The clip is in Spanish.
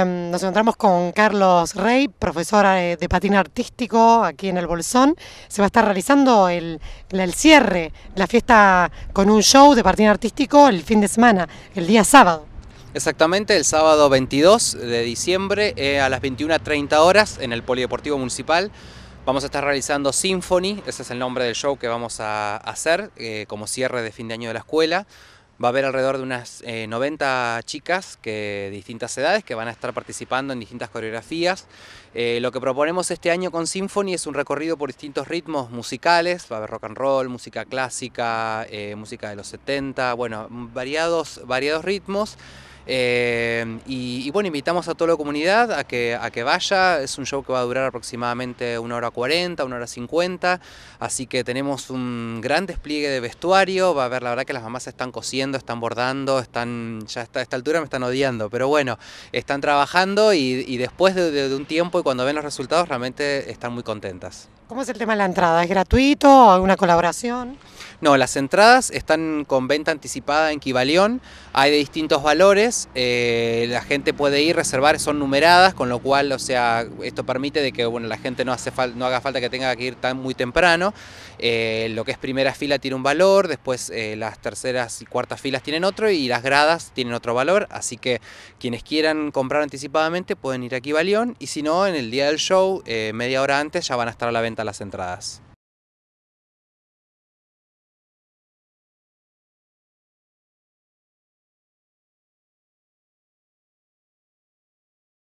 Em, nos encontramos con Carlos Rey, profesora eh, de patina artístico aquí en el Bolsón. Se va a estar realizando el, cierre, la fiesta con un show de patín artístico el fin de semana, el día sábado. Exactamente, el sábado 22 de diciembre eh, a las 21.30 horas en el Polideportivo Municipal. Vamos a estar realizando Symphony, ese es el nombre del show que vamos a hacer eh, como cierre de fin de año de la escuela. Va a haber alrededor de unas 90 eh, chicas que, de distintas edades que van a estar participando en distintas coreografías. Eh, lo que proponemos este año con Symphony es un recorrido por distintos ritmos musicales, va a haber rock and roll, música clásica, eh, música de los 70, bueno, variados, variados ritmos. Eh, y, bueno, invitamos a toda la comunidad a que, vaya. Es un show que va a durar aproximadamente una hora 40, una hora 50. Así que tenemos un gran despliegue de vestuario. Va a ver la verdad, que las mamás están cosiendo, están bordando, están. Ya está, a esta altura me están odiando. Pero bueno, están trabajando y, después de un tiempo y cuando ven los resultados, realmente están muy contentas. ¿Cómo es el tema de la entrada? ¿Es gratuito? ¿Alguna colaboración? No, las entradas están con venta anticipada en Kibalión, hay de distintos valores, eh, la gente puede ir, reservar, son numeradas, con lo cual, o sea, esto permite de que bueno, la gente no, haga falta que tenga que ir tan muy temprano. Eh, lo que es primera fila tiene un valor, después eh, las terceras y cuartas filas tienen otro y las gradas tienen otro valor, así que quienes quieran comprar anticipadamente pueden ir a Kibalión y si no, en el día del show, media hora antes, ya van a estar a la venta las entradas.